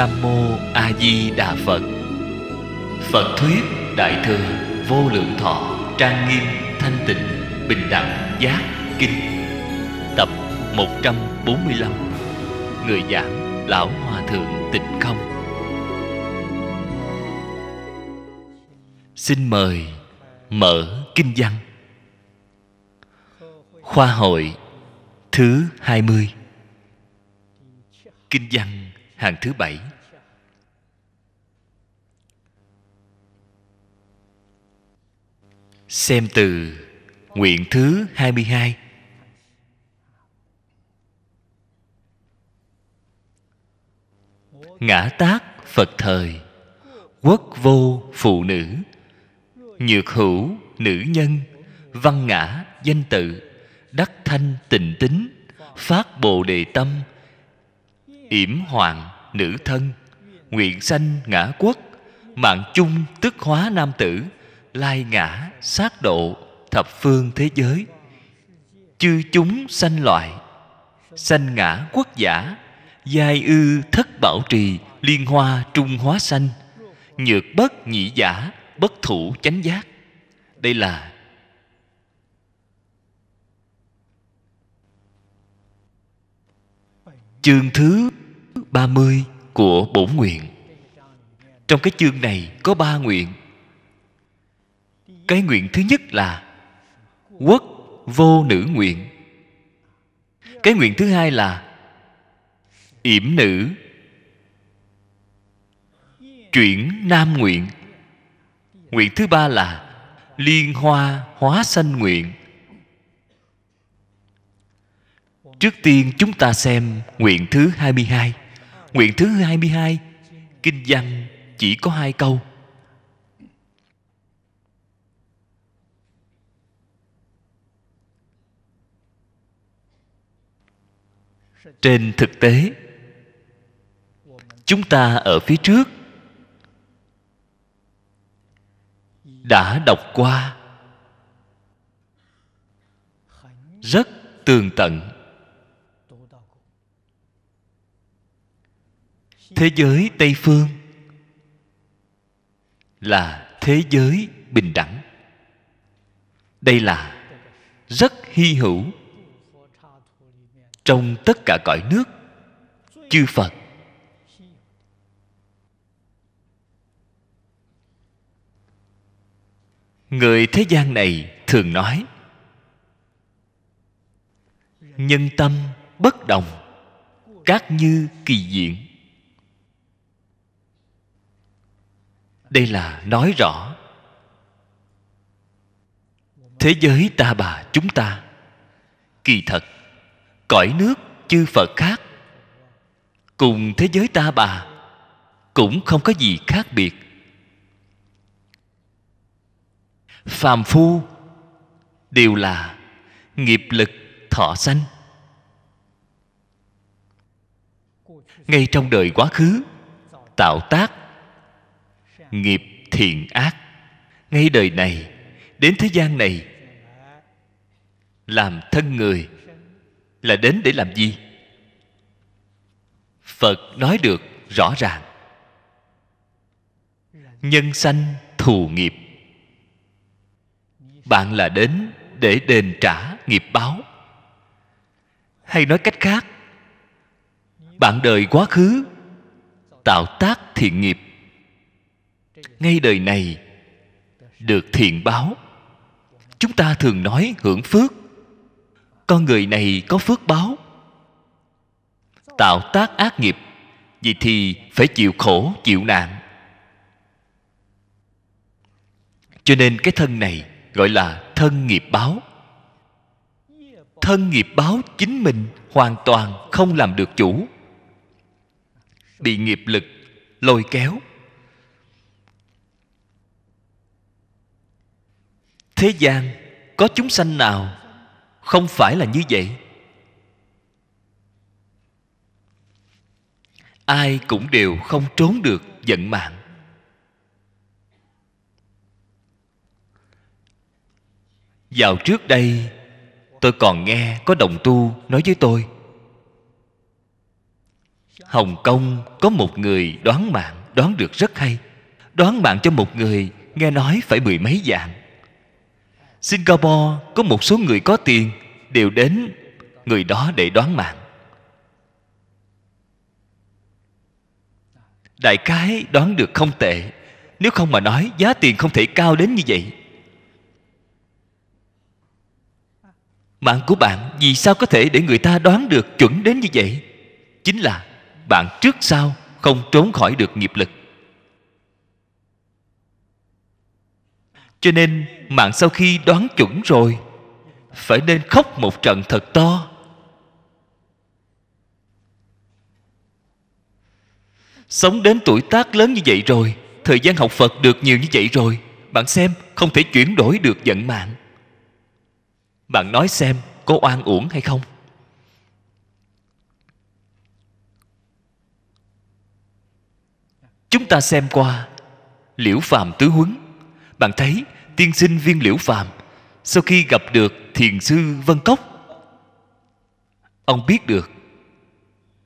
Nam Mô A Di Đà Phật Phật Thuyết Đại Thừa Vô Lượng Thọ Trang Nghiêm Thanh Tịnh Bình Đẳng Giác Kinh Tập 145 Người giảng Lão Hòa Thượng Tịnh Không Xin mời mở kinh văn Khoa hội thứ 20 Kinh văn hàng thứ bảy Xem từ Nguyện thứ 22 Ngã tác Phật thời Quốc vô phụ nữ Nhược hữu nữ nhân Văn ngã danh tự Đắc thanh tình tính Phát bồ đề tâm yểm hoàng nữ thân Nguyện sanh ngã quốc Mạng chung tức hóa nam tử lai ngã sát độ thập phương thế giới chư chúng sanh loại sanh ngã quốc giả giai ư thất bảo trì liên hoa trung hóa sanh nhược bất nhị giả bất thủ chánh giác đây là chương thứ 30 của bổn nguyện trong cái chương này có ba nguyện cái nguyện thứ nhất là quốc vô nữ nguyện cái nguyện thứ hai là yểm nữ chuyển nam nguyện nguyện thứ ba là liên hoa hóa sanh nguyện Trước tiên chúng ta xem nguyện thứ 22 Nguyện thứ 22 Kinh văn chỉ có hai câu trên thực tế chúng ta ở phía trước đã đọc qua rất tường tận thế giới tây phương là thế giới bình đẳng đây là rất hy hữu trong tất cả cõi nước chư phật người thế gian này thường nói nhân tâm bất đồng các như kỳ diện đây là nói rõ thế giới ta bà chúng ta kỳ thật cõi nước chư phật khác cùng thế giới ta bà cũng không có gì khác biệt phàm phu đều là nghiệp lực thọ sanh ngay trong đời quá khứ tạo tác nghiệp thiện ác ngay đời này đến thế gian này làm thân người là đến để làm gì phật nói được rõ ràng nhân sanh thù nghiệp bạn là đến để đền trả nghiệp báo hay nói cách khác bạn đời quá khứ tạo tác thiện nghiệp ngay đời này được thiện báo chúng ta thường nói hưởng phước con người này có phước báo tạo tác ác nghiệp vì thì phải chịu khổ chịu nạn cho nên cái thân này gọi là thân nghiệp báo thân nghiệp báo chính mình hoàn toàn không làm được chủ bị nghiệp lực lôi kéo thế gian có chúng sanh nào không phải là như vậy ai cũng đều không trốn được giận mạng vào trước đây tôi còn nghe có đồng tu nói với tôi hồng kông có một người đoán mạng đoán được rất hay đoán mạng cho một người nghe nói phải mười mấy dạng singapore có một số người có tiền đều đến người đó để đoán mạng đại cái đoán được không tệ nếu không mà nói giá tiền không thể cao đến như vậy mạng của bạn vì sao có thể để người ta đoán được chuẩn đến như vậy chính là bạn trước sau không trốn khỏi được nghiệp lực cho nên mạng sau khi đoán chuẩn rồi phải nên khóc một trận thật to sống đến tuổi tác lớn như vậy rồi thời gian học phật được nhiều như vậy rồi bạn xem không thể chuyển đổi được vận mạng bạn nói xem có oan uổng hay không chúng ta xem qua liễu phàm tứ huấn bạn thấy tiên sinh viên liễu phàm sau khi gặp được thiền sư vân cốc ông biết được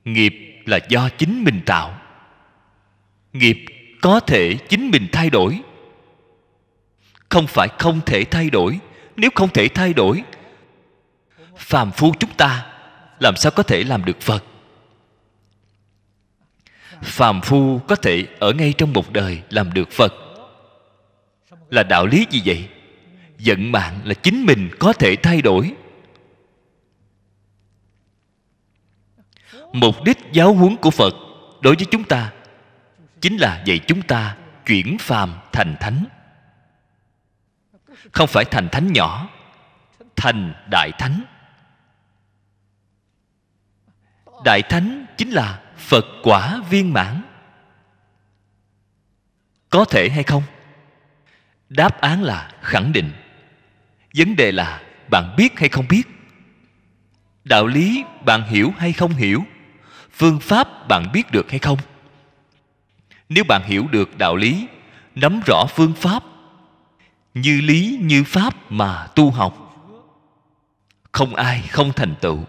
nghiệp là do chính mình tạo nghiệp có thể chính mình thay đổi không phải không thể thay đổi nếu không thể thay đổi phàm phu chúng ta làm sao có thể làm được phật phàm phu có thể ở ngay trong một đời làm được phật là đạo lý gì vậy vận mạng là chính mình có thể thay đổi mục đích giáo huấn của phật đối với chúng ta chính là dạy chúng ta chuyển phàm thành thánh không phải thành thánh nhỏ thành đại thánh đại thánh chính là phật quả viên mãn có thể hay không đáp án là khẳng định vấn đề là bạn biết hay không biết đạo lý bạn hiểu hay không hiểu phương pháp bạn biết được hay không nếu bạn hiểu được đạo lý nắm rõ phương pháp như lý như pháp mà tu học không ai không thành tựu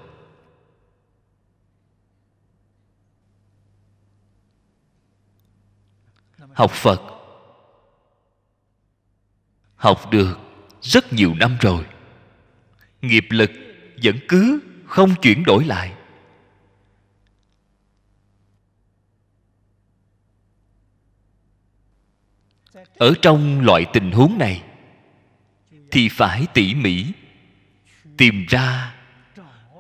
học phật học được rất nhiều năm rồi nghiệp lực vẫn cứ không chuyển đổi lại ở trong loại tình huống này thì phải tỉ mỉ tìm ra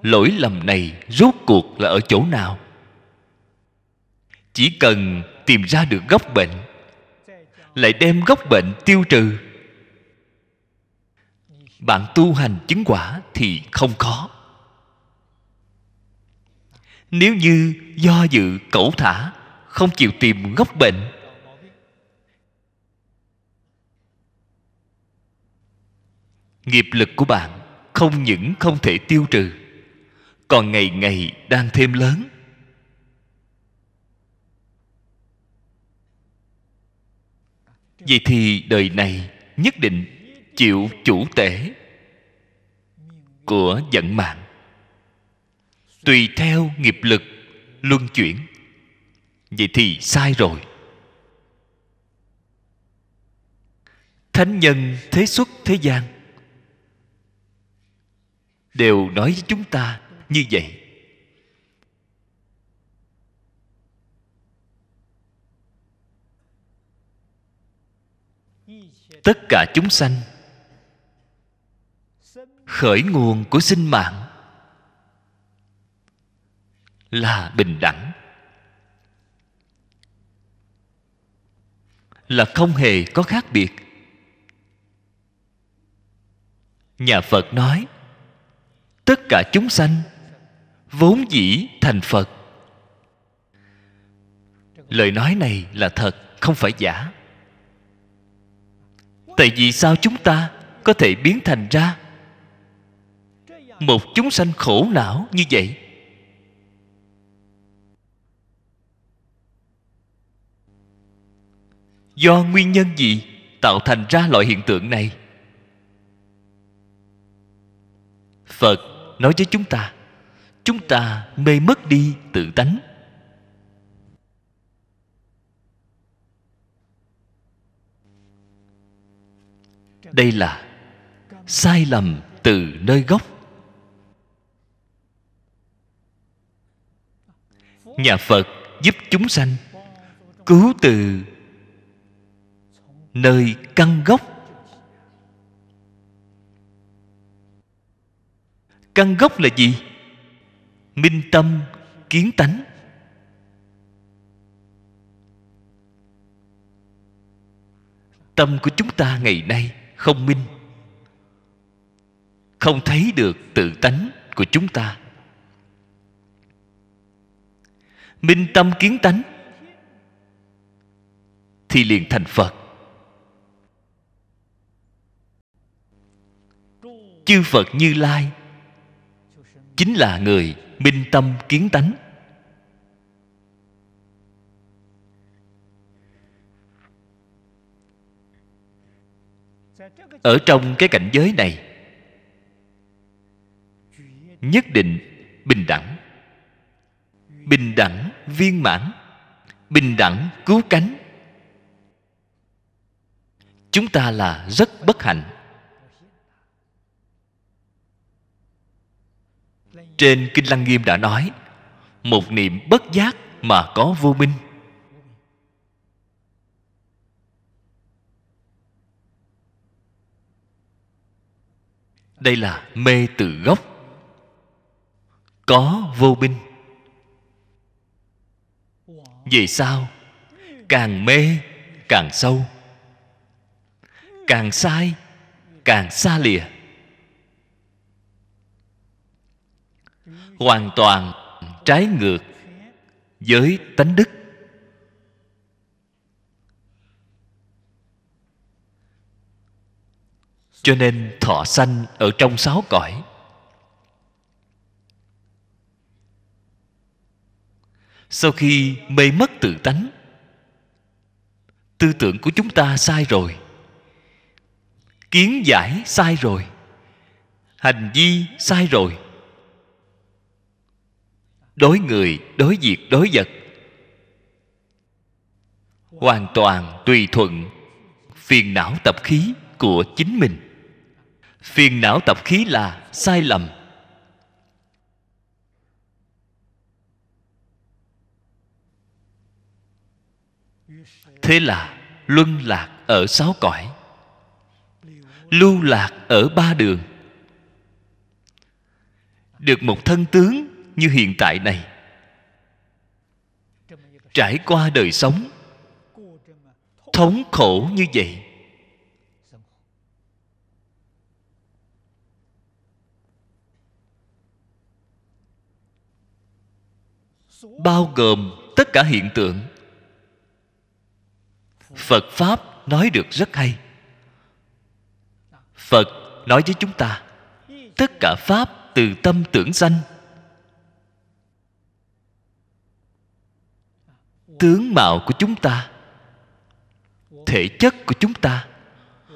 lỗi lầm này rốt cuộc là ở chỗ nào chỉ cần tìm ra được gốc bệnh lại đem gốc bệnh tiêu trừ bạn tu hành chứng quả thì không khó nếu như do dự cẩu thả không chịu tìm gốc bệnh nghiệp lực của bạn không những không thể tiêu trừ còn ngày ngày đang thêm lớn vậy thì đời này nhất định chịu chủ tể của vận mạng tùy theo nghiệp lực luân chuyển vậy thì sai rồi thánh nhân thế xuất thế gian đều nói với chúng ta như vậy tất cả chúng sanh khởi nguồn của sinh mạng là bình đẳng là không hề có khác biệt nhà phật nói tất cả chúng sanh vốn dĩ thành phật lời nói này là thật không phải giả tại vì sao chúng ta có thể biến thành ra một chúng sanh khổ não như vậy do nguyên nhân gì tạo thành ra loại hiện tượng này phật nói với chúng ta chúng ta mê mất đi tự tánh đây là sai lầm từ nơi gốc nhà phật giúp chúng sanh cứu từ nơi căn gốc căn gốc là gì minh tâm kiến tánh tâm của chúng ta ngày nay không minh không thấy được tự tánh của chúng ta minh tâm kiến tánh thì liền thành phật chư phật như lai chính là người minh tâm kiến tánh ở trong cái cảnh giới này nhất định bình đẳng bình đẳng viên mãn bình đẳng cứu cánh chúng ta là rất bất hạnh trên kinh lăng nghiêm đã nói một niệm bất giác mà có vô minh đây là mê từ gốc có vô minh về sau càng mê càng sâu càng sai càng xa lìa hoàn toàn trái ngược với tánh đức cho nên thọ sanh ở trong sáu cõi sau khi mê mất tự tánh tư tưởng của chúng ta sai rồi kiến giải sai rồi hành vi sai rồi đối người đối việc đối vật hoàn toàn tùy thuận phiền não tập khí của chính mình phiền não tập khí là sai lầm thế là luân lạc ở sáu cõi lưu lạc ở ba đường được một thân tướng như hiện tại này trải qua đời sống thống khổ như vậy bao gồm tất cả hiện tượng phật pháp nói được rất hay phật nói với chúng ta tất cả pháp từ tâm tưởng sanh tướng mạo của chúng ta thể chất của chúng ta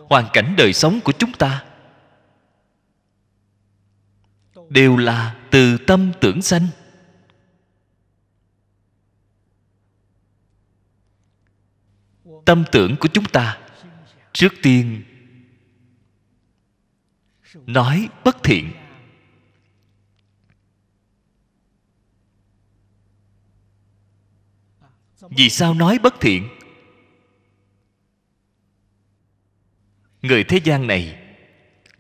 hoàn cảnh đời sống của chúng ta đều là từ tâm tưởng sanh tâm tưởng của chúng ta trước tiên nói bất thiện vì sao nói bất thiện người thế gian này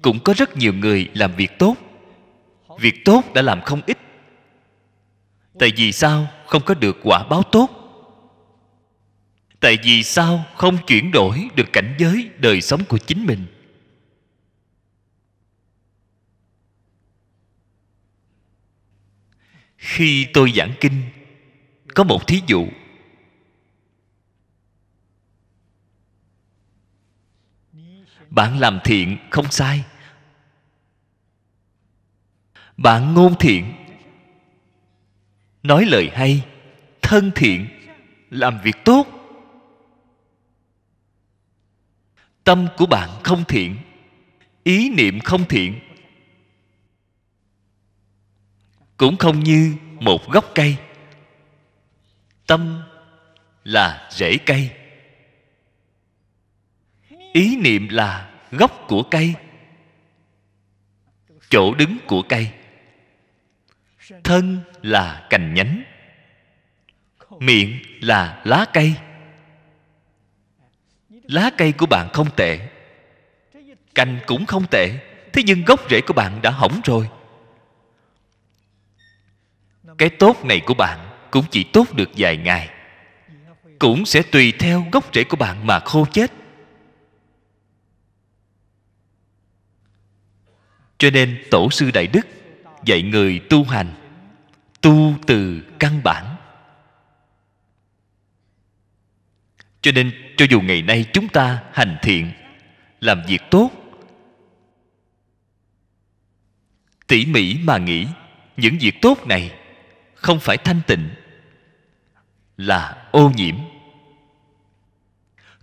cũng có rất nhiều người làm việc tốt việc tốt đã làm không ít tại vì sao không có được quả báo tốt tại vì sao không chuyển đổi được cảnh giới đời sống của chính mình khi tôi giảng kinh có một thí dụ bạn làm thiện không sai bạn ngôn thiện nói lời hay thân thiện làm việc tốt tâm của bạn không thiện ý niệm không thiện cũng không như một gốc cây tâm là rễ cây ý niệm là gốc của cây chỗ đứng của cây thân là cành nhánh miệng là lá cây lá cây của bạn không tệ cành cũng không tệ thế nhưng gốc rễ của bạn đã hỏng rồi cái tốt này của bạn cũng chỉ tốt được vài ngày cũng sẽ tùy theo gốc rễ của bạn mà khô chết cho nên tổ sư đại đức dạy người tu hành tu từ căn bản cho nên cho dù ngày nay chúng ta hành thiện làm việc tốt tỉ mỉ mà nghĩ những việc tốt này không phải thanh tịnh là ô nhiễm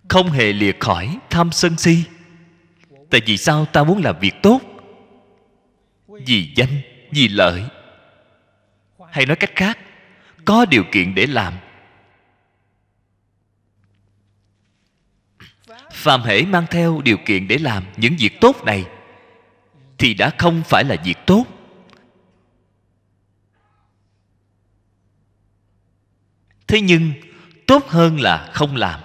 không hề lìa khỏi tham sân si tại vì sao ta muốn làm việc tốt vì danh vì lợi hay nói cách khác có điều kiện để làm phàm hễ mang theo điều kiện để làm những việc tốt này thì đã không phải là việc tốt thế nhưng tốt hơn là không làm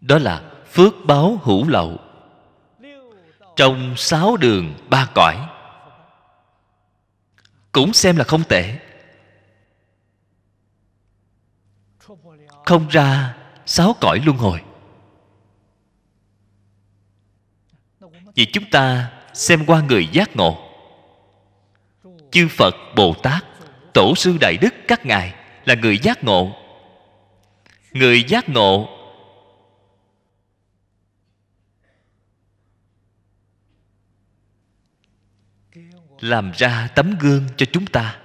đó là phước báo hữu lậu trong sáu đường ba cõi cũng xem là không tệ không ra sáu cõi luân hồi vì chúng ta xem qua người giác ngộ chư phật bồ tát tổ sư đại đức các ngài là người giác ngộ người giác ngộ làm ra tấm gương cho chúng ta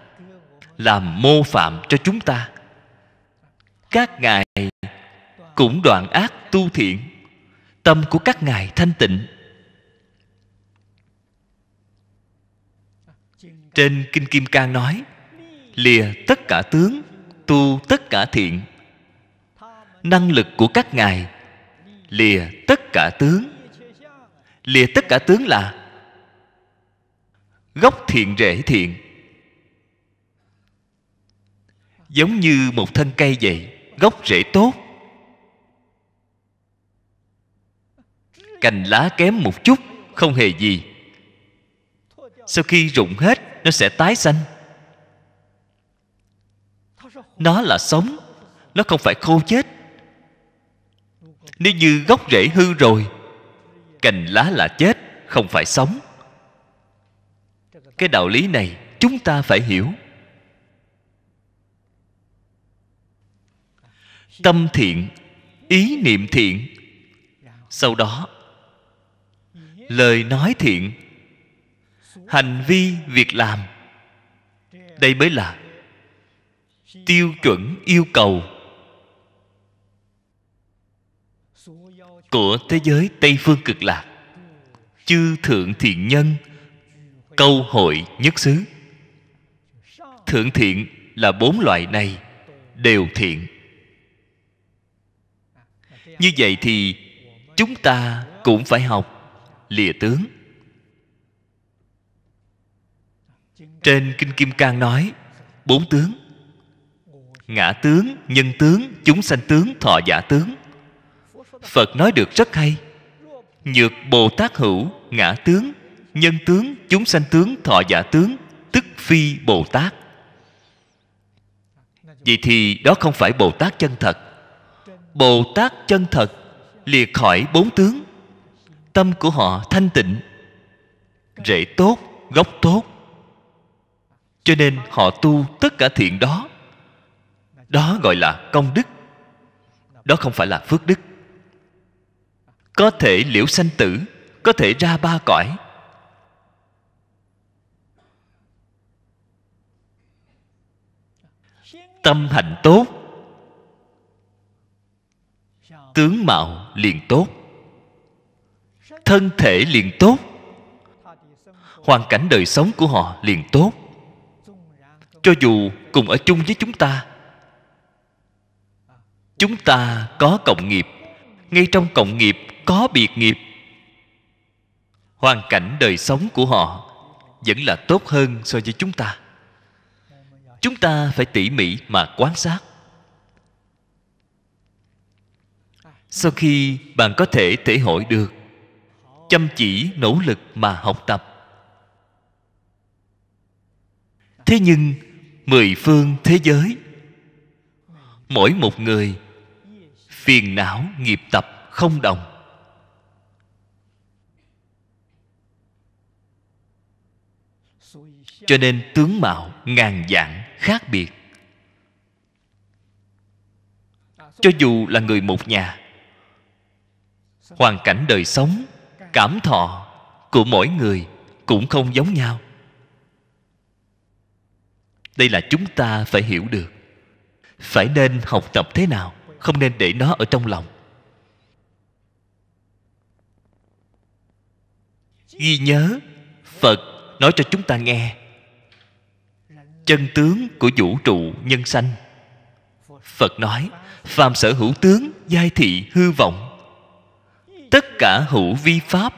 làm mô phạm cho chúng ta các ngài cũng đoạn ác tu thiện tâm của các ngài thanh tịnh Trên Kinh Kim Cang nói Lìa tất cả tướng Tu tất cả thiện Năng lực của các ngài Lìa tất cả tướng Lìa tất cả tướng là Gốc thiện rễ thiện Giống như một thân cây vậy Gốc rễ tốt Cành lá kém một chút Không hề gì Sau khi rụng hết nó sẽ tái sanh nó là sống nó không phải khô chết nếu như gốc rễ hư rồi cành lá là chết không phải sống cái đạo lý này chúng ta phải hiểu tâm thiện ý niệm thiện sau đó lời nói thiện hành vi việc làm đây mới là tiêu chuẩn yêu cầu của thế giới tây phương cực lạc chư thượng thiện nhân câu hội nhất xứ thượng thiện là bốn loại này đều thiện như vậy thì chúng ta cũng phải học lìa tướng trên kinh kim cang nói bốn tướng ngã tướng nhân tướng chúng sanh tướng thọ giả tướng phật nói được rất hay nhược bồ tát hữu ngã tướng nhân tướng chúng sanh tướng thọ giả tướng tức phi bồ tát vậy thì đó không phải bồ tát chân thật bồ tát chân thật liệt khỏi bốn tướng tâm của họ thanh tịnh rễ tốt gốc tốt cho nên họ tu tất cả thiện đó đó gọi là công đức đó không phải là phước đức có thể liễu sanh tử có thể ra ba cõi tâm hạnh tốt tướng mạo liền tốt thân thể liền tốt hoàn cảnh đời sống của họ liền tốt cho dù cùng ở chung với chúng ta chúng ta có cộng nghiệp ngay trong cộng nghiệp có biệt nghiệp hoàn cảnh đời sống của họ vẫn là tốt hơn so với chúng ta chúng ta phải tỉ mỉ mà quan sát sau khi bạn có thể thể hội được chăm chỉ nỗ lực mà học tập thế nhưng mười phương thế giới mỗi một người phiền não nghiệp tập không đồng cho nên tướng mạo ngàn dạng khác biệt cho dù là người một nhà hoàn cảnh đời sống cảm thọ của mỗi người cũng không giống nhau đây là chúng ta phải hiểu được phải nên học tập thế nào không nên để nó ở trong lòng ghi nhớ phật nói cho chúng ta nghe chân tướng của vũ trụ nhân sanh phật nói phàm sở hữu tướng giai thị hư vọng tất cả hữu vi pháp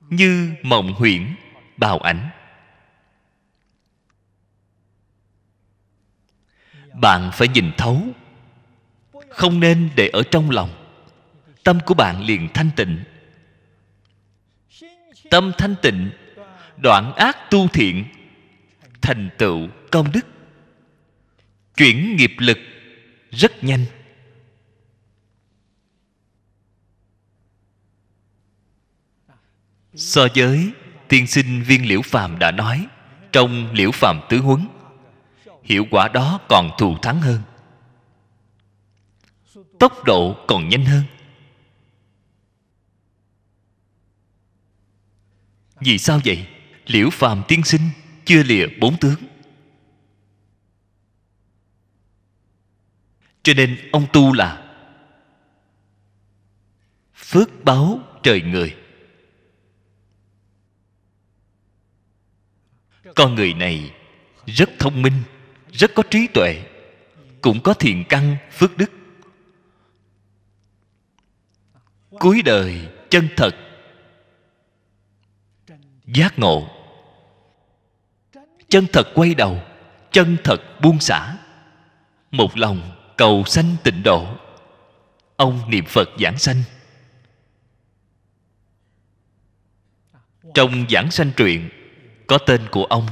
như mộng huyễn bào ảnh bạn phải nhìn thấu không nên để ở trong lòng tâm của bạn liền thanh tịnh tâm thanh tịnh đoạn ác tu thiện thành tựu công đức chuyển nghiệp lực rất nhanh so với tiên sinh viên liễu phàm đã nói trong liễu phàm tứ huấn hiệu quả đó còn thù thắng hơn tốc độ còn nhanh hơn vì sao vậy liễu phàm tiên sinh chưa lìa bốn tướng cho nên ông tu là phước báo trời người con người này rất thông minh rất có trí tuệ cũng có thiền căn phước đức cuối đời chân thật giác ngộ chân thật quay đầu chân thật buông xả một lòng cầu sanh tịnh độ ông niệm phật giảng sanh trong giảng sanh truyện có tên của ông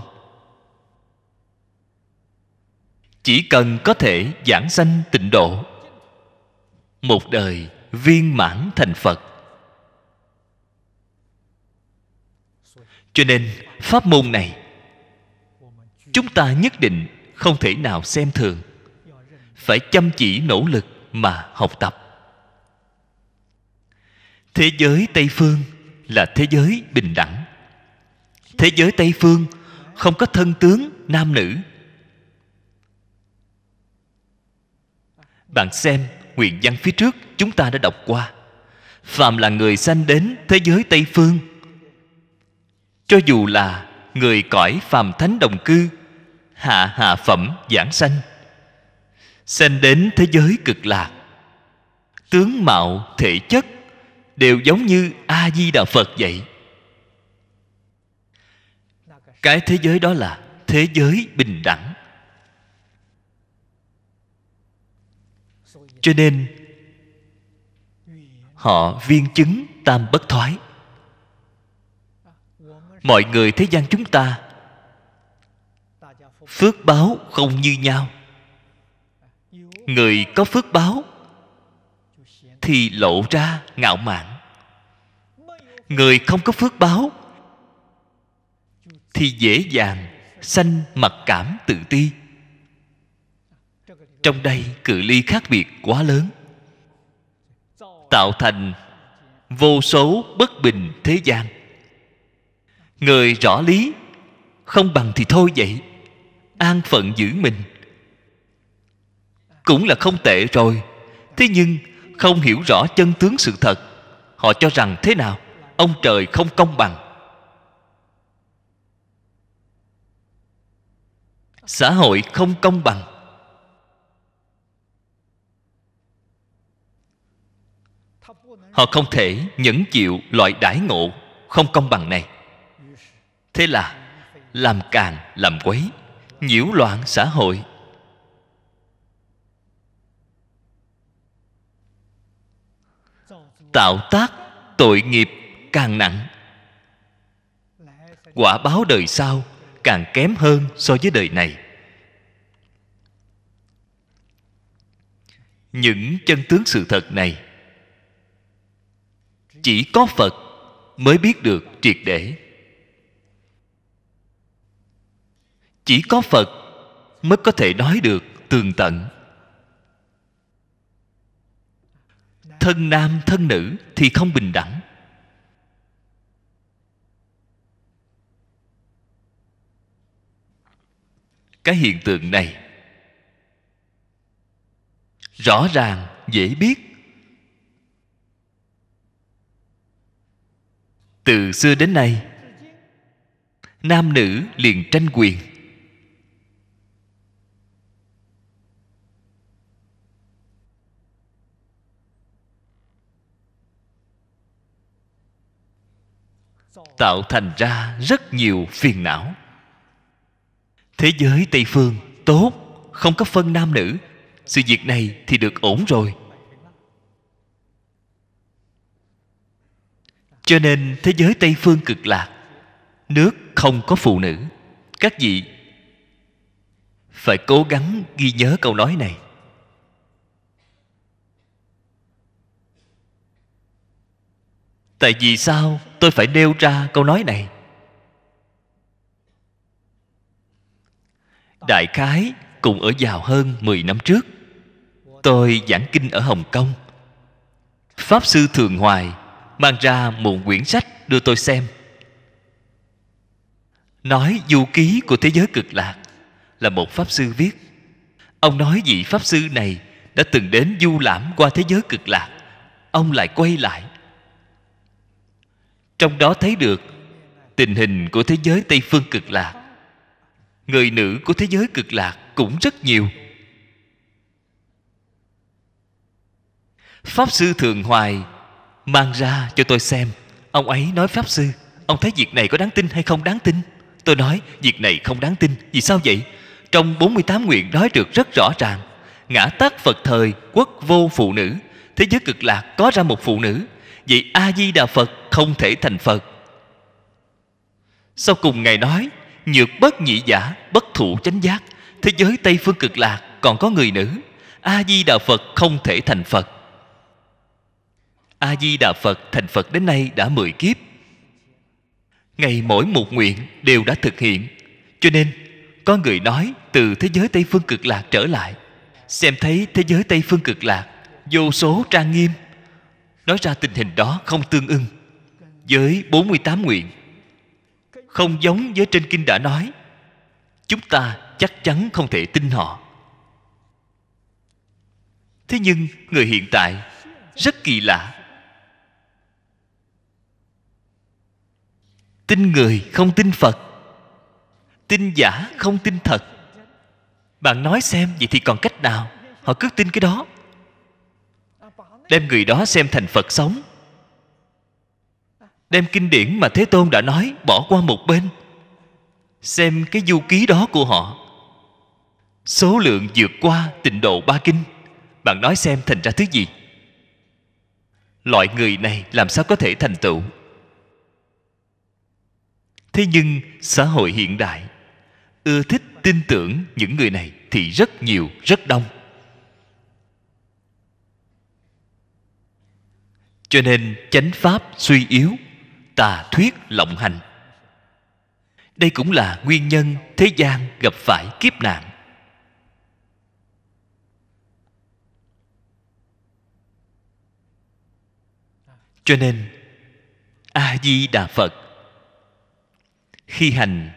chỉ cần có thể giảng sanh tịnh độ một đời viên mãn thành phật cho nên pháp môn này chúng ta nhất định không thể nào xem thường phải chăm chỉ nỗ lực mà học tập thế giới tây phương là thế giới bình đẳng thế giới tây phương không có thân tướng nam nữ Bạn xem, nguyện văn phía trước chúng ta đã đọc qua. Phàm là người sanh đến thế giới Tây Phương, cho dù là người cõi phàm thánh đồng cư, hạ hạ phẩm giảng sanh, sanh đến thế giới cực lạc, tướng mạo thể chất đều giống như a di đà phật vậy cái thế giới đó là thế giới bình đẳng cho nên họ viên chứng tam bất thoái mọi người thế gian chúng ta phước báo không như nhau người có phước báo thì lộ ra ngạo mạn người không có phước báo thì dễ dàng sanh mặc cảm tự ti trong đây cự ly khác biệt quá lớn tạo thành vô số bất bình thế gian người rõ lý không bằng thì thôi vậy an phận giữ mình cũng là không tệ rồi thế nhưng không hiểu rõ chân tướng sự thật họ cho rằng thế nào ông trời không công bằng xã hội không công bằng họ không thể nhẫn chịu loại đãi ngộ không công bằng này thế là làm càng làm quấy nhiễu loạn xã hội tạo tác tội nghiệp càng nặng quả báo đời sau càng kém hơn so với đời này những chân tướng sự thật này chỉ có phật mới biết được triệt để chỉ có phật mới có thể nói được tường tận thân nam thân nữ thì không bình đẳng cái hiện tượng này rõ ràng dễ biết từ xưa đến nay nam nữ liền tranh quyền tạo thành ra rất nhiều phiền não thế giới tây phương tốt không có phân nam nữ sự việc này thì được ổn rồi cho nên thế giới tây phương cực lạc nước không có phụ nữ các vị phải cố gắng ghi nhớ câu nói này tại vì sao tôi phải nêu ra câu nói này đại khái cùng ở vào hơn 10 năm trước tôi giảng kinh ở hồng kông pháp sư thường hoài mang ra một quyển sách đưa tôi xem nói du ký của thế giới cực lạc là một pháp sư viết ông nói vị pháp sư này đã từng đến du lãm qua thế giới cực lạc ông lại quay lại trong đó thấy được tình hình của thế giới tây phương cực lạc người nữ của thế giới cực lạc cũng rất nhiều pháp sư thường hoài Mang ra cho tôi xem Ông ấy nói Pháp Sư Ông thấy việc này có đáng tin hay không đáng tin Tôi nói việc này không đáng tin Vì sao vậy Trong 48 nguyện nói được rất rõ ràng Ngã tác Phật thời quốc vô phụ nữ Thế giới cực lạc có ra một phụ nữ Vậy A-di-đà Phật không thể thành Phật Sau cùng Ngài nói Nhược bất nhị giả bất thủ chánh giác Thế giới Tây Phương cực lạc còn có người nữ A-di-đà Phật không thể thành Phật a di đà phật thành phật đến nay đã mười kiếp ngày mỗi một nguyện đều đã thực hiện cho nên có người nói từ thế giới tây phương cực lạc trở lại xem thấy thế giới tây phương cực lạc vô số trang nghiêm nói ra tình hình đó không tương ưng với 48 nguyện không giống với trên kinh đã nói chúng ta chắc chắn không thể tin họ thế nhưng người hiện tại rất kỳ lạ tin người không tin phật tin giả không tin thật bạn nói xem vậy thì còn cách nào họ cứ tin cái đó đem người đó xem thành phật sống đem kinh điển mà thế tôn đã nói bỏ qua một bên xem cái du ký đó của họ số lượng vượt qua tịnh độ ba kinh bạn nói xem thành ra thứ gì loại người này làm sao có thể thành tựu thế nhưng xã hội hiện đại ưa thích tin tưởng những người này thì rất nhiều rất đông cho nên chánh pháp suy yếu tà thuyết lộng hành đây cũng là nguyên nhân thế gian gặp phải kiếp nạn cho nên a di đà phật khi hành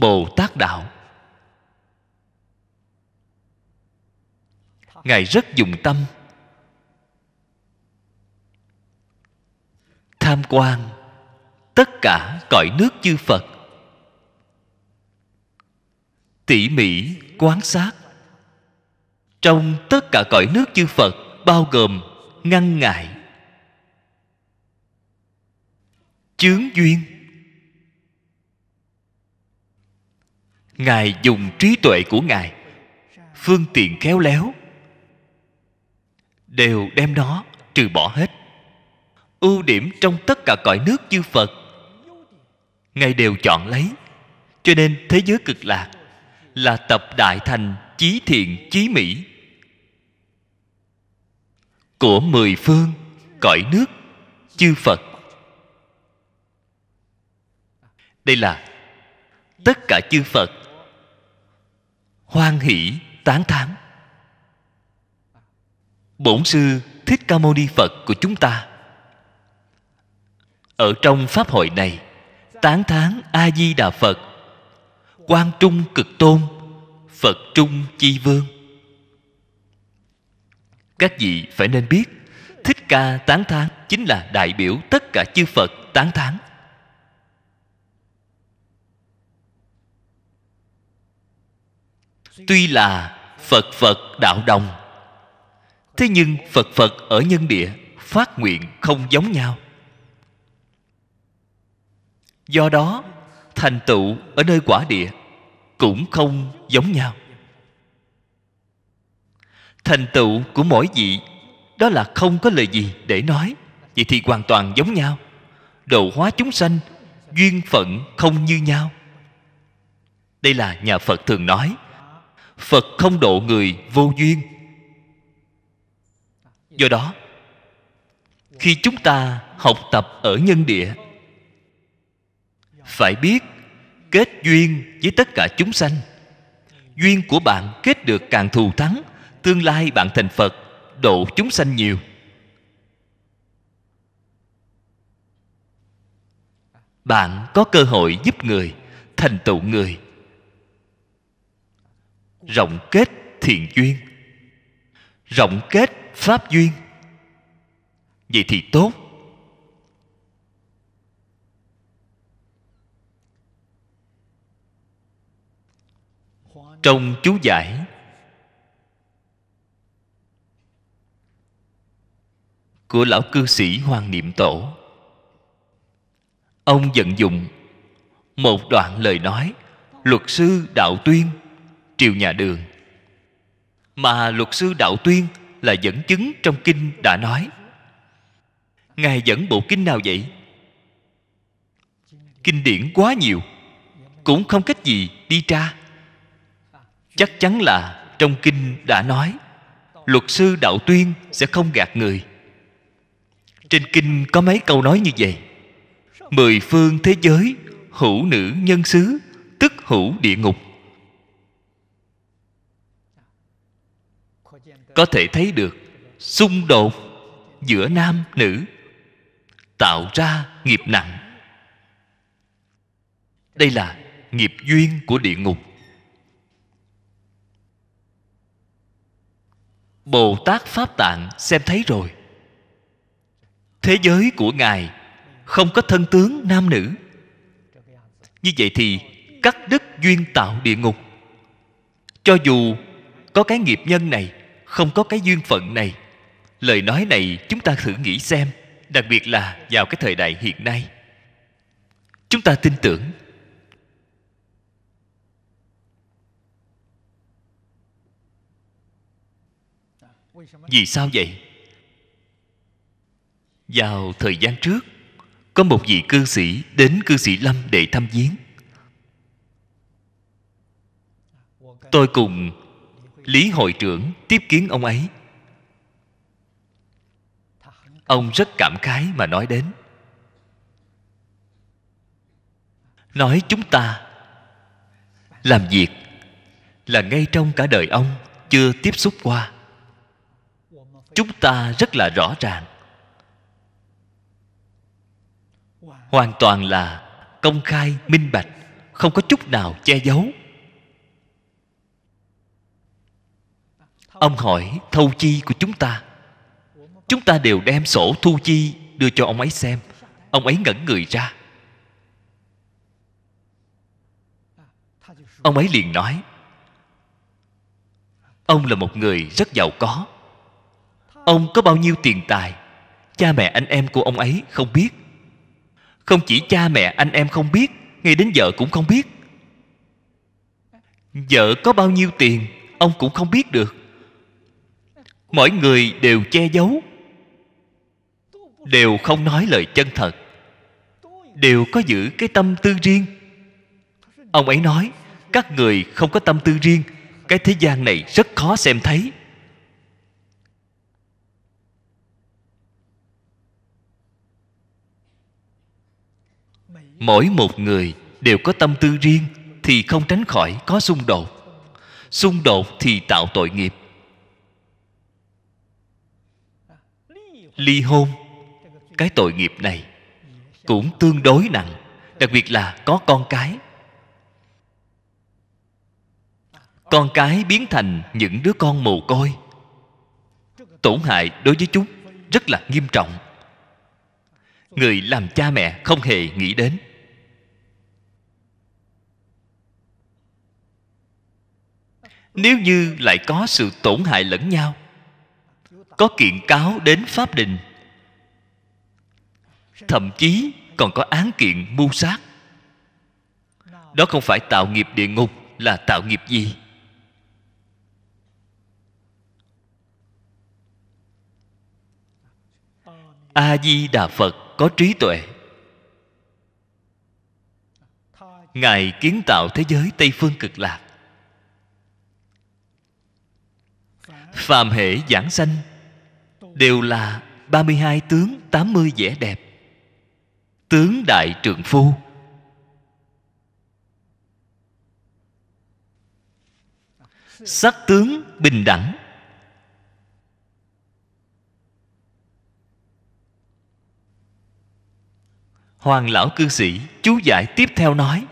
bồ tát đạo ngài rất dùng tâm tham quan tất cả cõi nước chư phật tỉ mỉ quan sát trong tất cả cõi nước chư phật bao gồm ngăn ngại chướng duyên ngài dùng trí tuệ của ngài phương tiện khéo léo đều đem nó trừ bỏ hết ưu điểm trong tất cả cõi nước chư phật ngài đều chọn lấy cho nên thế giới cực lạc là tập đại thành chí thiện chí mỹ của mười phương cõi nước chư phật đây là tất cả chư phật hoan hỷ tán thán bổn sư thích ca mâu ni phật của chúng ta ở trong pháp hội này tán thán a di đà phật quan trung cực tôn phật trung chi vương các vị phải nên biết thích ca tán thán chính là đại biểu tất cả chư phật tán thán tuy là phật phật đạo đồng thế nhưng phật phật ở nhân địa phát nguyện không giống nhau do đó thành tựu ở nơi quả địa cũng không giống nhau thành tựu của mỗi vị đó là không có lời gì để nói vậy thì hoàn toàn giống nhau độ hóa chúng sanh duyên phận không như nhau đây là nhà phật thường nói phật không độ người vô duyên do đó khi chúng ta học tập ở nhân địa phải biết kết duyên với tất cả chúng sanh duyên của bạn kết được càng thù thắng tương lai bạn thành phật độ chúng sanh nhiều bạn có cơ hội giúp người thành tựu người rộng kết thiện duyên rộng kết pháp duyên vậy thì tốt trong chú giải của lão cư sĩ hoàng niệm tổ ông vận dụng một đoạn lời nói luật sư đạo tuyên triều nhà đường mà luật sư đạo tuyên là dẫn chứng trong kinh đã nói ngài dẫn bộ kinh nào vậy kinh điển quá nhiều cũng không cách gì đi tra chắc chắn là trong kinh đã nói luật sư đạo tuyên sẽ không gạt người trên kinh có mấy câu nói như vậy mười phương thế giới hữu nữ nhân xứ tức hữu địa ngục có thể thấy được xung đột giữa nam nữ tạo ra nghiệp nặng đây là nghiệp duyên của địa ngục bồ tát pháp tạng xem thấy rồi thế giới của ngài không có thân tướng nam nữ như vậy thì cắt đứt duyên tạo địa ngục cho dù có cái nghiệp nhân này không có cái duyên phận này lời nói này chúng ta thử nghĩ xem đặc biệt là vào cái thời đại hiện nay chúng ta tin tưởng vì sao vậy vào thời gian trước có một vị cư sĩ đến cư sĩ lâm để thăm viếng tôi cùng lý hội trưởng tiếp kiến ông ấy ông rất cảm khái mà nói đến nói chúng ta làm việc là ngay trong cả đời ông chưa tiếp xúc qua chúng ta rất là rõ ràng hoàn toàn là công khai minh bạch không có chút nào che giấu ông hỏi thâu chi của chúng ta chúng ta đều đem sổ thu chi đưa cho ông ấy xem ông ấy ngẩn người ra ông ấy liền nói ông là một người rất giàu có ông có bao nhiêu tiền tài cha mẹ anh em của ông ấy không biết không chỉ cha mẹ anh em không biết ngay đến vợ cũng không biết vợ có bao nhiêu tiền ông cũng không biết được mỗi người đều che giấu đều không nói lời chân thật đều có giữ cái tâm tư riêng ông ấy nói các người không có tâm tư riêng cái thế gian này rất khó xem thấy mỗi một người đều có tâm tư riêng thì không tránh khỏi có xung đột xung đột thì tạo tội nghiệp ly hôn cái tội nghiệp này cũng tương đối nặng đặc biệt là có con cái con cái biến thành những đứa con mồ côi tổn hại đối với chúng rất là nghiêm trọng người làm cha mẹ không hề nghĩ đến nếu như lại có sự tổn hại lẫn nhau có kiện cáo đến pháp đình thậm chí còn có án kiện mưu sát đó không phải tạo nghiệp địa ngục là tạo nghiệp gì a di đà phật có trí tuệ ngài kiến tạo thế giới tây phương cực lạc phàm hệ giảng sanh đều là 32 tướng 80 vẻ đẹp tướng đại trượng phu sắc tướng bình đẳng hoàng lão cư sĩ chú giải tiếp theo nói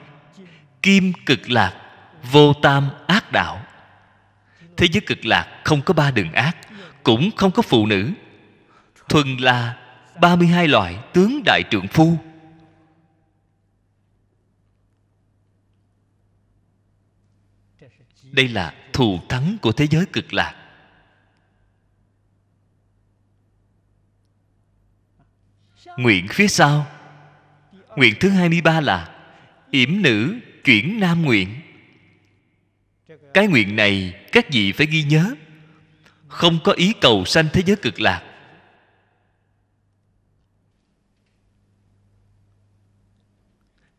kim cực lạc vô tam ác đạo thế giới cực lạc không có ba đường ác cũng không có phụ nữ thuần là 32 loại tướng đại trượng phu đây là thù thắng của thế giới cực lạc nguyện phía sau nguyện thứ 23 là yểm nữ chuyển nam nguyện cái nguyện này các vị phải ghi nhớ không có ý cầu sanh thế giới cực lạc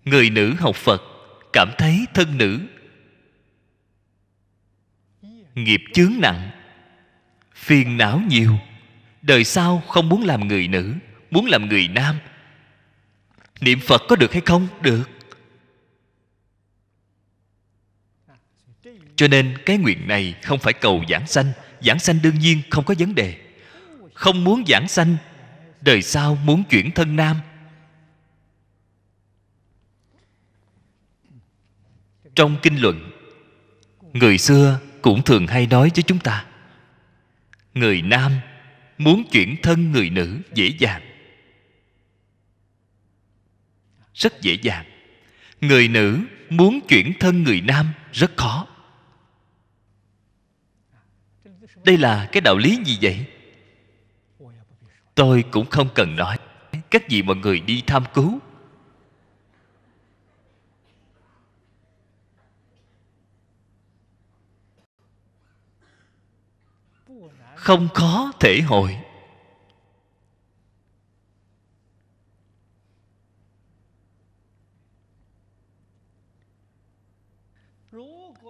người nữ học phật cảm thấy thân nữ nghiệp chướng nặng phiền não nhiều đời sau không muốn làm người nữ muốn làm người nam niệm phật có được hay không được cho nên cái nguyện này không phải cầu giảng sanh Giảng sanh đương nhiên không có vấn đề Không muốn giảng sanh Đời sau muốn chuyển thân nam Trong kinh luận Người xưa cũng thường hay nói với chúng ta Người nam muốn chuyển thân người nữ dễ dàng Rất dễ dàng Người nữ muốn chuyển thân người nam rất khó đây là cái đạo lý gì vậy tôi cũng không cần nói các vị mọi người đi tham cứu không khó thể hội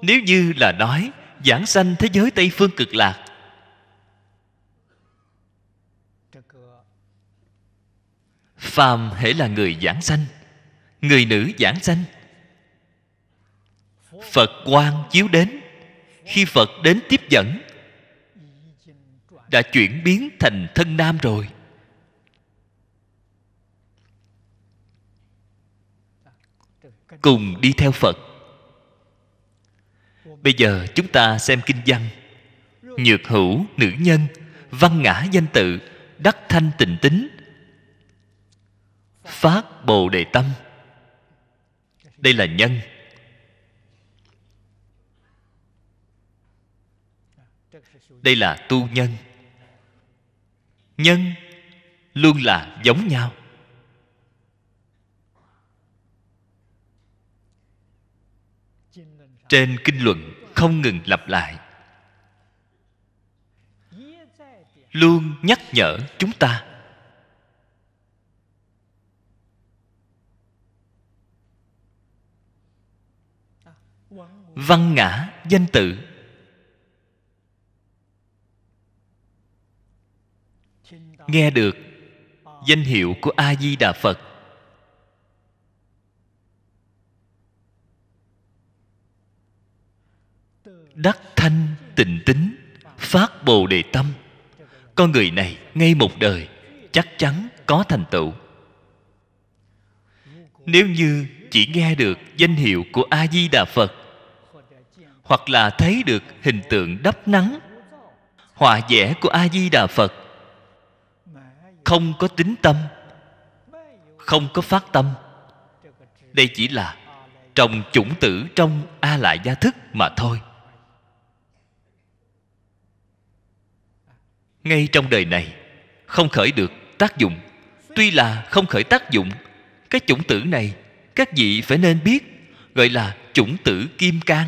nếu như là nói giảng sanh thế giới tây phương cực lạc phàm hễ là người giảng sanh người nữ giảng sanh phật quan chiếu đến khi phật đến tiếp dẫn đã chuyển biến thành thân nam rồi cùng đi theo phật bây giờ chúng ta xem kinh văn nhược hữu nữ nhân văn ngã danh tự đắc thanh tịnh tính phát bồ đề tâm đây là nhân đây là tu nhân nhân luôn là giống nhau trên kinh luận không ngừng lặp lại luôn nhắc nhở chúng ta văn ngã danh tự nghe được danh hiệu của a di đà phật đắc thanh tịnh tính phát bồ đề tâm con người này ngay một đời chắc chắn có thành tựu nếu như chỉ nghe được danh hiệu của a di đà phật hoặc là thấy được hình tượng đắp nắng họa vẽ của a di đà phật không có tính tâm không có phát tâm đây chỉ là trồng chủng tử trong a lại gia thức mà thôi ngay trong đời này không khởi được tác dụng tuy là không khởi tác dụng các chủng tử này các vị phải nên biết gọi là chủng tử kim cang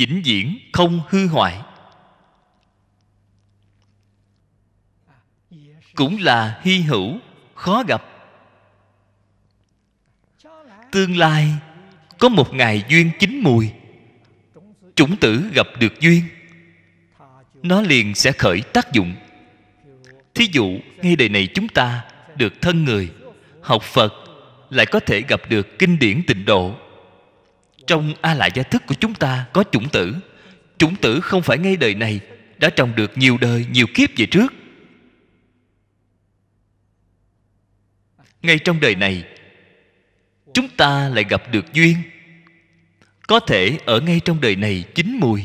vĩnh viễn không hư hoại cũng là hy hữu khó gặp tương lai có một ngày duyên chín mùi chủng tử gặp được duyên nó liền sẽ khởi tác dụng thí dụ ngay đời này chúng ta được thân người học phật lại có thể gặp được kinh điển tịnh độ trong A Lại Gia Thức của chúng ta có chủng tử Chủng tử không phải ngay đời này Đã trồng được nhiều đời, nhiều kiếp về trước Ngay trong đời này Chúng ta lại gặp được duyên Có thể ở ngay trong đời này chín mùi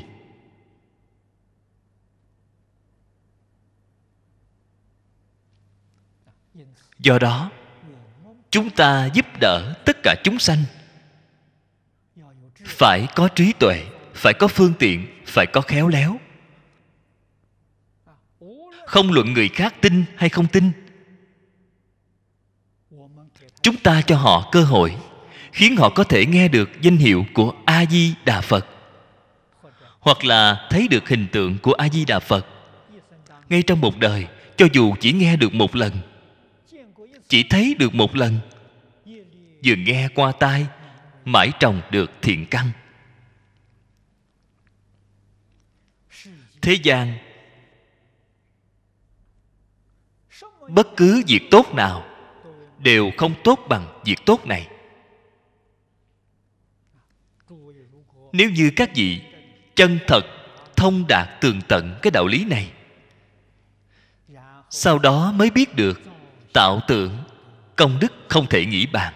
Do đó Chúng ta giúp đỡ tất cả chúng sanh phải có trí tuệ phải có phương tiện phải có khéo léo không luận người khác tin hay không tin chúng ta cho họ cơ hội khiến họ có thể nghe được danh hiệu của a di đà phật hoặc là thấy được hình tượng của a di đà phật ngay trong một đời cho dù chỉ nghe được một lần chỉ thấy được một lần vừa nghe qua tai mãi trồng được thiện căn thế gian bất cứ việc tốt nào đều không tốt bằng việc tốt này nếu như các vị chân thật thông đạt tường tận cái đạo lý này sau đó mới biết được tạo tượng công đức không thể nghĩ bàn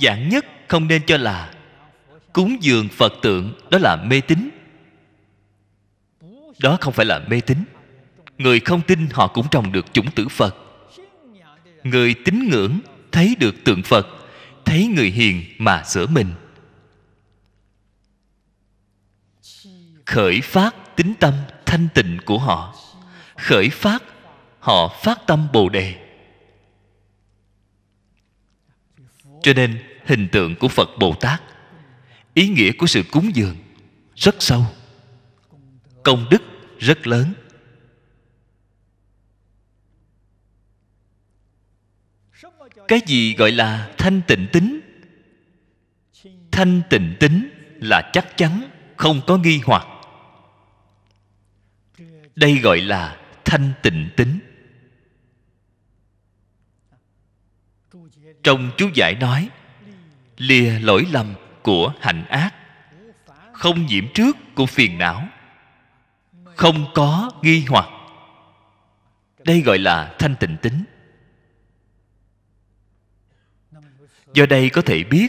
giản nhất không nên cho là cúng dường phật tượng đó là mê tín đó không phải là mê tín người không tin họ cũng trồng được chủng tử phật người tín ngưỡng thấy được tượng phật thấy người hiền mà sửa mình khởi phát tính tâm thanh tịnh của họ khởi phát họ phát tâm bồ đề cho nên hình tượng của phật bồ tát ý nghĩa của sự cúng dường rất sâu công đức rất lớn cái gì gọi là thanh tịnh tính thanh tịnh tính là chắc chắn không có nghi hoặc đây gọi là thanh tịnh tính trong chú giải nói lìa lỗi lầm của hạnh ác không nhiễm trước của phiền não không có nghi hoặc đây gọi là thanh tịnh tính do đây có thể biết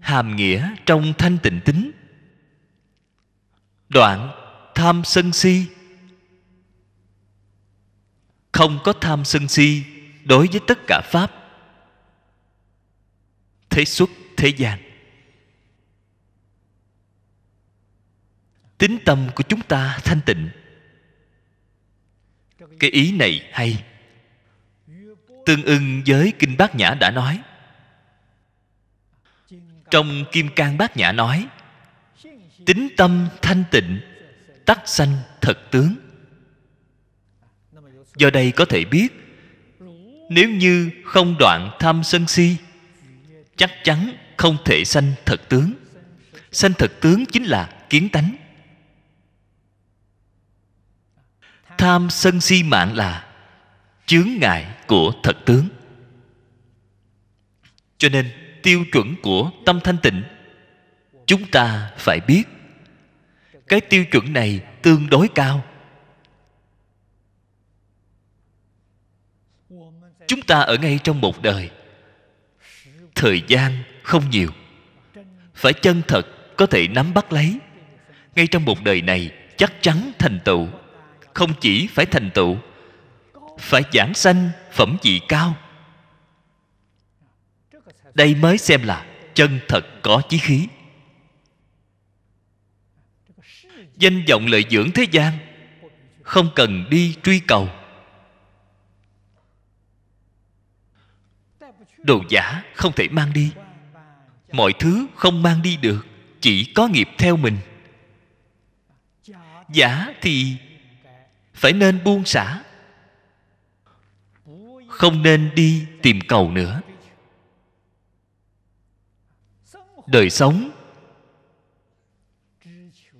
hàm nghĩa trong thanh tịnh tính đoạn tham sân si không có tham sân si đối với tất cả pháp thế xuất thế gian tính tâm của chúng ta thanh tịnh cái ý này hay tương ưng với kinh bát nhã đã nói trong kim cang bát nhã nói tính tâm thanh tịnh tắc sanh thật tướng do đây có thể biết nếu như không đoạn tham sân si chắc chắn không thể sanh thật tướng sanh thật tướng chính là kiến tánh tham sân si mạng là chướng ngại của thật tướng cho nên tiêu chuẩn của tâm thanh tịnh chúng ta phải biết cái tiêu chuẩn này tương đối cao chúng ta ở ngay trong một đời thời gian không nhiều phải chân thật có thể nắm bắt lấy ngay trong một đời này chắc chắn thành tựu không chỉ phải thành tựu phải giảng sanh phẩm vị cao đây mới xem là chân thật có chí khí danh vọng lợi dưỡng thế gian không cần đi truy cầu đồ giả không thể mang đi mọi thứ không mang đi được chỉ có nghiệp theo mình giả thì phải nên buông xả không nên đi tìm cầu nữa đời sống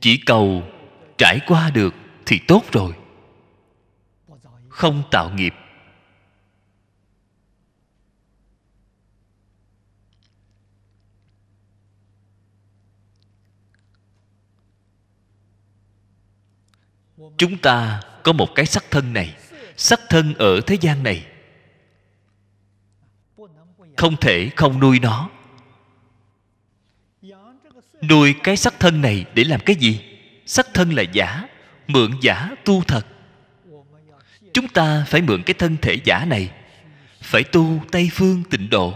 chỉ cầu trải qua được thì tốt rồi không tạo nghiệp chúng ta có một cái sắc thân này sắc thân ở thế gian này không thể không nuôi nó nuôi cái sắc thân này để làm cái gì sắc thân là giả mượn giả tu thật chúng ta phải mượn cái thân thể giả này phải tu tây phương tịnh độ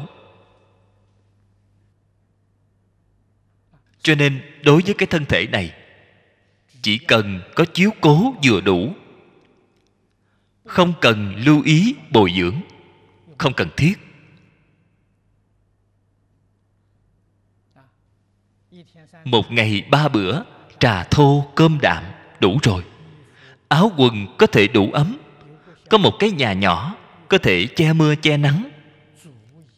cho nên đối với cái thân thể này chỉ cần có chiếu cố vừa đủ không cần lưu ý bồi dưỡng không cần thiết một ngày ba bữa trà thô cơm đạm đủ rồi áo quần có thể đủ ấm có một cái nhà nhỏ có thể che mưa che nắng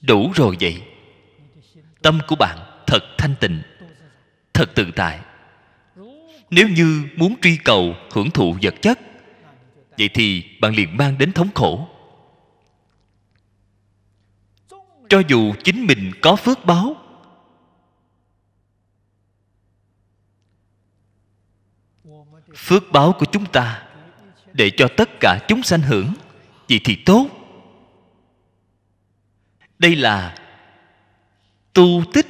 đủ rồi vậy tâm của bạn thật thanh tịnh thật tự tại nếu như muốn truy cầu hưởng thụ vật chất vậy thì bạn liền mang đến thống khổ cho dù chính mình có phước báo phước báo của chúng ta để cho tất cả chúng sanh hưởng vậy thì tốt đây là tu tích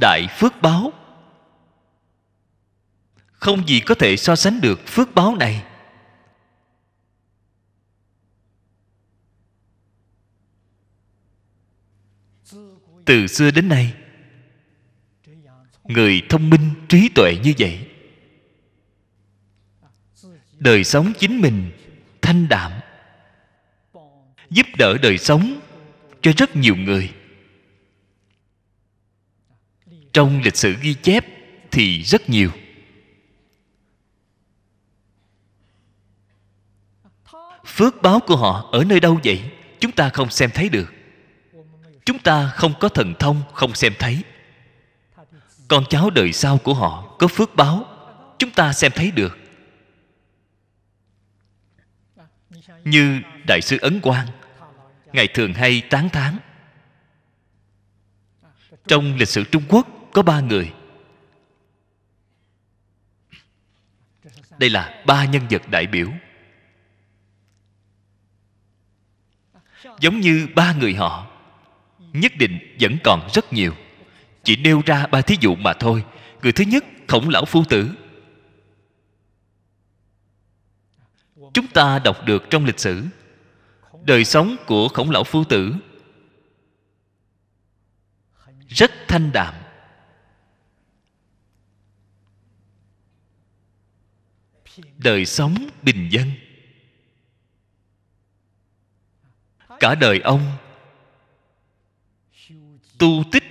đại phước báo không gì có thể so sánh được phước báo này từ xưa đến nay người thông minh trí tuệ như vậy đời sống chính mình thanh đạm giúp đỡ đời sống cho rất nhiều người trong lịch sử ghi chép thì rất nhiều phước báo của họ ở nơi đâu vậy chúng ta không xem thấy được chúng ta không có thần thông không xem thấy con cháu đời sau của họ có phước báo chúng ta xem thấy được như đại sư ấn quang ngài thường hay tán thán trong lịch sử trung quốc có ba người đây là ba nhân vật đại biểu giống như ba người họ nhất định vẫn còn rất nhiều chỉ nêu ra ba thí dụ mà thôi người thứ nhất khổng lão phu tử chúng ta đọc được trong lịch sử đời sống của khổng lão phu tử rất thanh đạm đời sống bình dân cả đời ông tu tích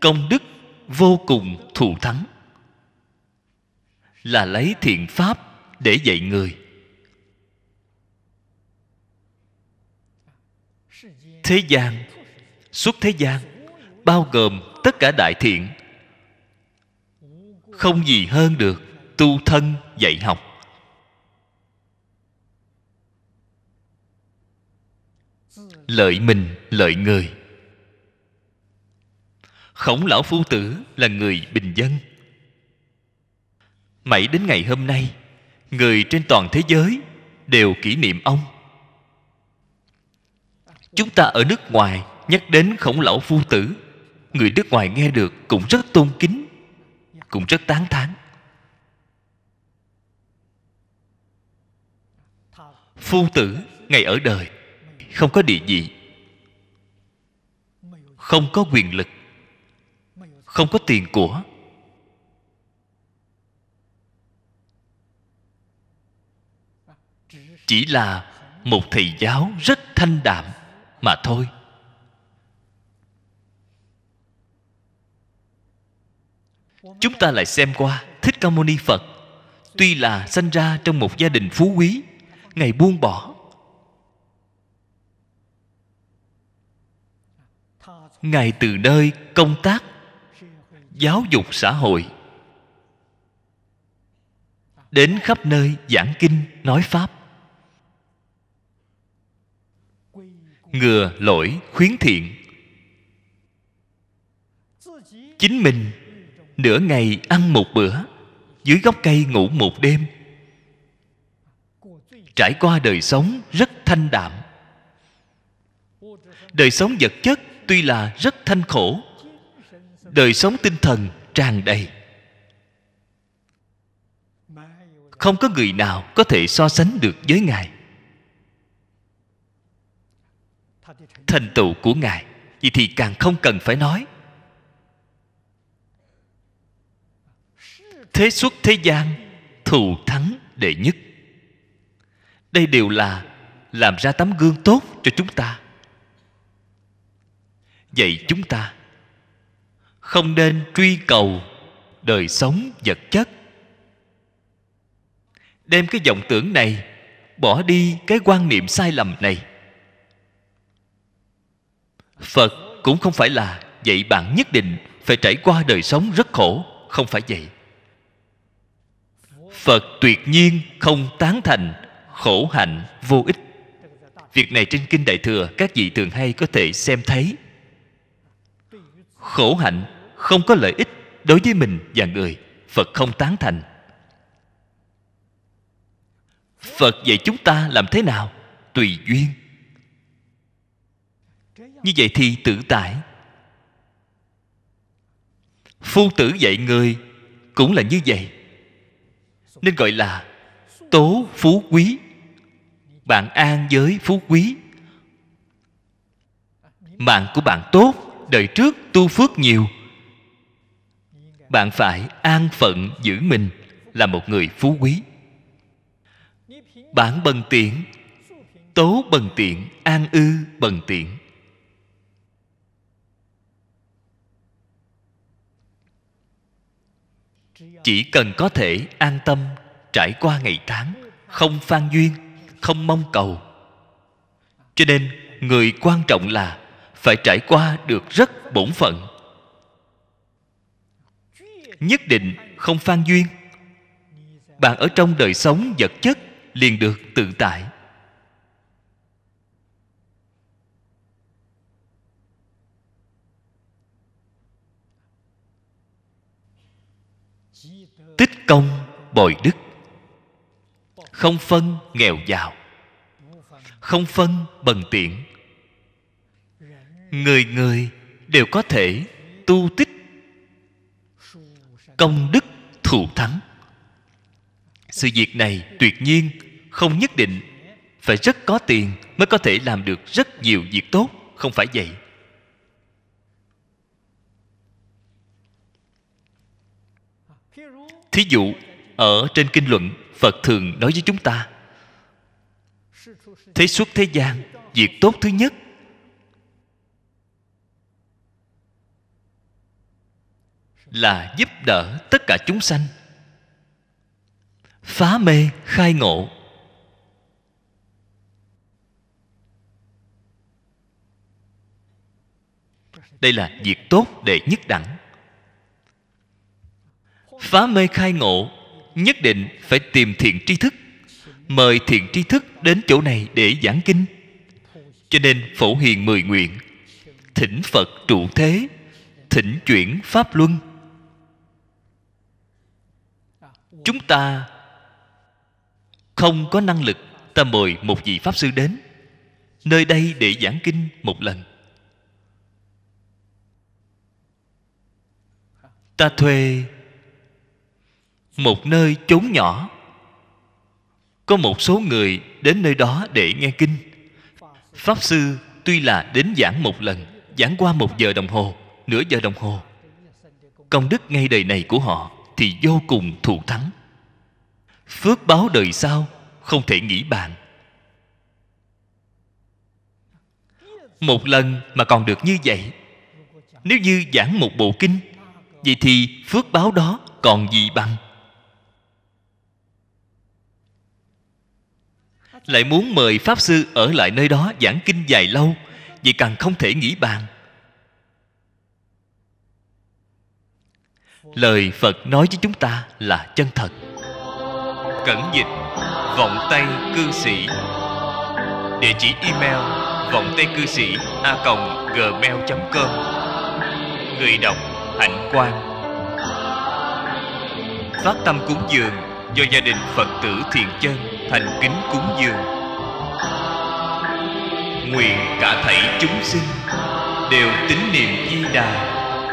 công đức vô cùng thù thắng là lấy thiện pháp để dạy người thế gian suốt thế gian bao gồm tất cả đại thiện không gì hơn được tu thân dạy học lợi mình lợi người khổng lão phu tử là người bình dân mãi đến ngày hôm nay người trên toàn thế giới đều kỷ niệm ông chúng ta ở nước ngoài nhắc đến khổng lão phu tử người nước ngoài nghe được cũng rất tôn kính cũng rất tán thán phu tử ngày ở đời không có địa vị không có quyền lực không có tiền của chỉ là một thầy giáo rất thanh đạm mà thôi chúng ta lại xem qua thích ca mâu ni phật tuy là sanh ra trong một gia đình phú quý ngày buông bỏ ngài từ nơi công tác giáo dục xã hội đến khắp nơi giảng kinh nói pháp ngừa lỗi khuyến thiện chính mình nửa ngày ăn một bữa dưới gốc cây ngủ một đêm trải qua đời sống rất thanh đạm đời sống vật chất tuy là rất thanh khổ đời sống tinh thần tràn đầy không có người nào có thể so sánh được với ngài thành tựu của ngài vậy thì càng không cần phải nói thế xuất thế gian thù thắng đệ nhất đây đều là làm ra tấm gương tốt cho chúng ta vậy chúng ta không nên truy cầu đời sống vật chất đem cái vọng tưởng này bỏ đi cái quan niệm sai lầm này phật cũng không phải là vậy bạn nhất định phải trải qua đời sống rất khổ không phải vậy phật tuyệt nhiên không tán thành khổ hạnh vô ích việc này trên kinh đại thừa các vị thường hay có thể xem thấy khổ hạnh không có lợi ích đối với mình và người phật không tán thành phật dạy chúng ta làm thế nào tùy duyên như vậy thì tự tại phu tử dạy người cũng là như vậy nên gọi là tố phú quý bạn an với phú quý mạng của bạn tốt đời trước tu phước nhiều bạn phải an phận giữ mình là một người phú quý bạn bần tiện tố bần tiện an ư bần tiện chỉ cần có thể an tâm trải qua ngày tháng không phan duyên không mong cầu cho nên người quan trọng là phải trải qua được rất bổn phận nhất định không phan duyên bạn ở trong đời sống vật chất liền được tự tại tích công bồi đức không phân nghèo giàu không phân bần tiện người người đều có thể tu tích công đức thù thắng sự việc này tuyệt nhiên không nhất định phải rất có tiền mới có thể làm được rất nhiều việc tốt không phải vậy thí dụ ở trên kinh luận phật thường nói với chúng ta thế xuất thế gian việc tốt thứ nhất là giúp đỡ tất cả chúng sanh phá mê khai ngộ đây là việc tốt để nhất đẳng phá mê khai ngộ nhất định phải tìm thiện tri thức mời thiện tri thức đến chỗ này để giảng kinh cho nên phổ hiền mười nguyện thỉnh phật trụ thế thỉnh chuyển pháp luân chúng ta không có năng lực ta mời một vị pháp sư đến nơi đây để giảng kinh một lần ta thuê một nơi chốn nhỏ có một số người đến nơi đó để nghe kinh pháp sư tuy là đến giảng một lần giảng qua một giờ đồng hồ nửa giờ đồng hồ công đức ngay đời này của họ thì vô cùng thù thắng phước báo đời sau không thể nghĩ bàn một lần mà còn được như vậy nếu như giảng một bộ kinh vậy thì phước báo đó còn gì bằng lại muốn mời pháp sư ở lại nơi đó giảng kinh dài lâu vì càng không thể nghĩ bàn lời phật nói với chúng ta là chân thật cẩn dịch vọng tay cư sĩ địa chỉ email vọng tay cư sĩ a gmail com người đọc hạnh quan phát tâm cúng dường do gia đình phật tử thiền chân thành kính cúng dường nguyện cả thảy chúng sinh đều tín niệm di đà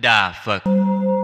đà phật